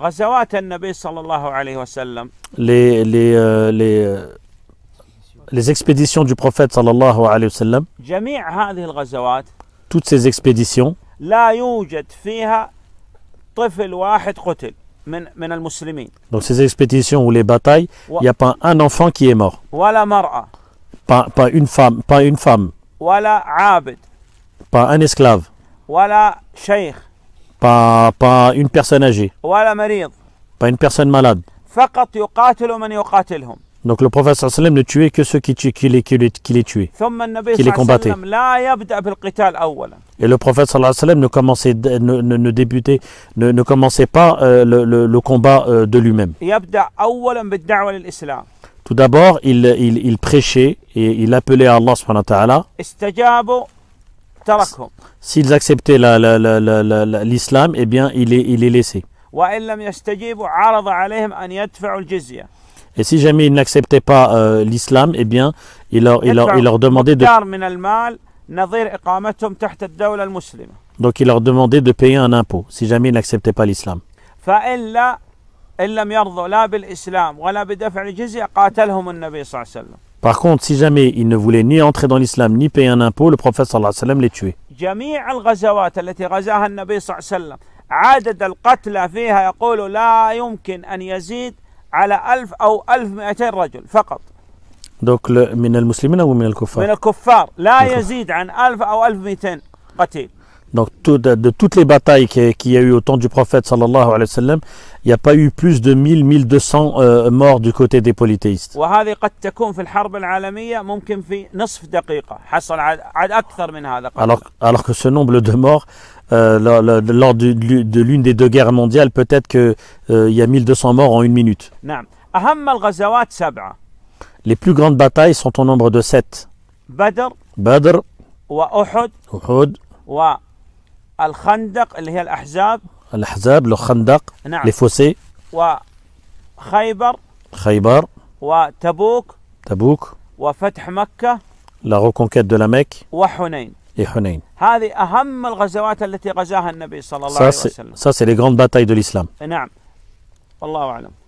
غزوات النبي صلى الله عليه وسلم les, les, euh, les, euh, expéditions du prophète صلى الله عليه وسلم جميع هذه الغزوات toutes ces expéditions لا يوجد فيها طفل واحد قتل من من المسلمين donc ces expéditions ou les batailles il y a pas un enfant qui est mort ولا مرأة pas, pas une femme pas une femme ولا عابد pas un esclave ولا شيخ pas, pas une personne âgée. Pas une personne malade. Donc le prophète sallam ne tuait que ceux qui, les, qui, les, qui les tuaient, qui les combattaient. Et le prophète sallam ne commençait, ne, ne, débutait, ne, ne, commençait pas euh, le, le, combat euh, de lui-même. Tout d'abord, il, il, il, prêchait et il appelait à Allah subhanahu wa ta'ala. S'ils acceptaient l'islam, eh bien, il est, laissé. Et si jamais ils n'acceptaient pas euh, l'islam, eh bien, il leur, demandaient demandait de... Donc il leur demandait de payer un impôt, si jamais ils n'acceptaient pas l'islam. Par contre, si jamais ils ne voulaient ni entrer dans l'islam ni payer un impôt, le prophète sallallahu alayhi wa sallam les tuait. جميع الغزوات التي غزاها النبي صلى الله عليه وسلم عدد القتلى فيها يقول لا يمكن أن يزيد على ألف أو ألف مئتين رجل فقط دوك le, من المسلمين أو من الكفار من الكفار لا يزيد عن ألف أو ألف مئتين قتيل Donc de, toutes les batailles qu'il y a eu au temps du prophète sallallahu alayhi wa sallam, il n'y a pas eu plus de 1000 1200 euh, morts du côté des polythéistes. Alors alors que ce nombre de morts euh, lors de, l'une des deux guerres mondiales, peut-être qu'il euh, y a 1200 morts en une minute. Les plus grandes batailles sont au nombre de 7. Badr. Et Uhud. Uhud. الخندق اللي هي الاحزاب الاحزاب لو خندق نعم لفوسي وخيبر خيبر وتبوك تبوك وفتح مكه لا كونكيت دو لاميك وحنين حنين هذه اهم الغزوات التي غزاها النبي صلى الله عليه وسلم سا سي لي غراند باتاي دو الاسلام نعم والله اعلم